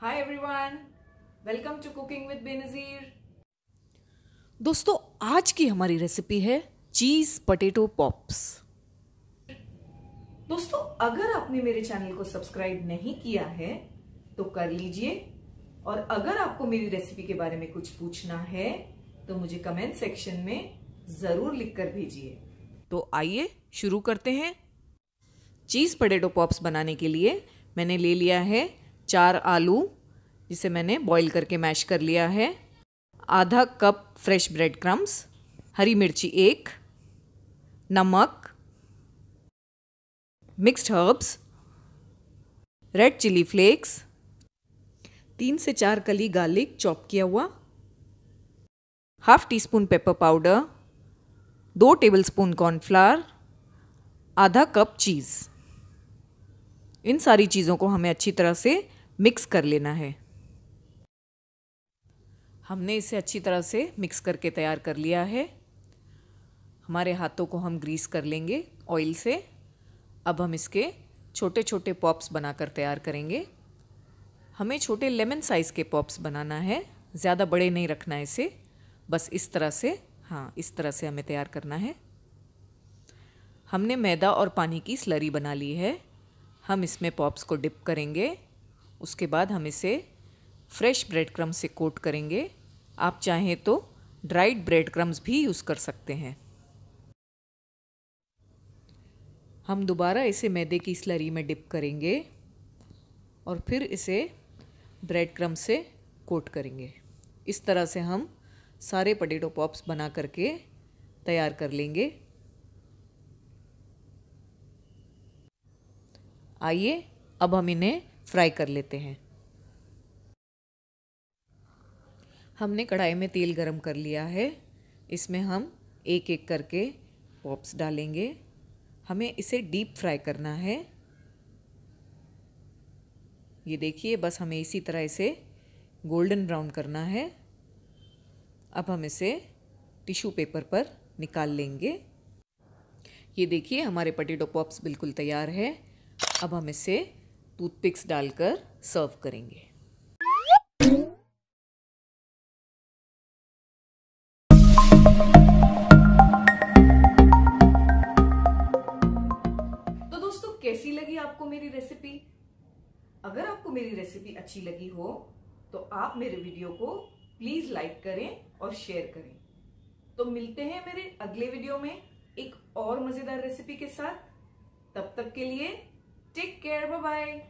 hi everyone welcome to cooking with Benazir दोस्तों आज की हमारी रेसिपी है चीज पटेटो पॉप्स दोस्तों अगर आपने मेरे चैनल को सब्सक्राइब नहीं किया है तो कर लीजिए और अगर आपको मेरी रेसिपी के बारे में कुछ पूछना है तो मुझे कमेंट सेक्शन में जरूर लिखकर भेजिए तो आइए शुरू करते हैं चीज पटेटो पॉप्स बनाने के लिए मैंने ले लिया है चार आलू जिसे मैंने बॉईल करके मैश कर लिया है आधा कप फ्रेश ब्रेड क्रम्स हरी मिर्ची एक नमक mixed herbs red chilli flakes तीन से चार कली गार्लिक चॉप किया हुआ half tea spoon pepper powder दो टेबल स्पून कॉर्नफ्लावर आधा कप चीज़ इन सारी चीज़ों को हमें अच्छी तरह से मिक्स कर लेना है हमने इसे अच्छी तरह से मिक्स करके तैयार कर लिया है हमारे हाथों को हम ग्रीस कर लेंगे ऑयल से अब हम इसके छोटे छोटे पॉप्स बनाकर तैयार करेंगे हमें छोटे लेमन साइज़ के पॉप्स बनाना है ज़्यादा बड़े नहीं रखना है इसे बस इस तरह से हाँ इस तरह से हमें तैयार करना है हमने मैदा और पानी की स्लरी बना ली है हम इसमें पॉप्स को डिप करेंगे उसके बाद हम इसे फ्रेश ब्रेड क्रम से कोट करेंगे आप चाहें तो ड्राइड ब्रेड क्रम्स भी यूज़ कर सकते हैं हम दोबारा इसे मैदे की स्लरी में डिप करेंगे और फिर इसे ब्रेड क्रम से कोट करेंगे इस तरह से हम सारे पटेटो पॉप्स बना करके तैयार कर लेंगे आइए अब हम इन्हें फ्राई कर लेते हैं हमने कढ़ाई में तेल गरम कर लिया है इसमें हम एक एक करके पॉप्स डालेंगे हमें इसे डीप फ्राई करना है ये देखिए बस हमें इसी तरह इसे गोल्डन ब्राउन करना है अब हम इसे टिश्यू पेपर पर निकाल लेंगे ये देखिए हमारे पटेटो पॉप्स बिल्कुल तैयार है अब हम इसे टूथपिक्स डालकर सर्व करेंगे कैसी लगी आपको मेरी रेसिपी अगर आपको मेरी रेसिपी अच्छी लगी हो तो आप मेरे वीडियो को प्लीज लाइक करें और शेयर करें तो मिलते हैं मेरे अगले वीडियो में एक और मजेदार रेसिपी के साथ तब तक के लिए टेक केयर बाय बाय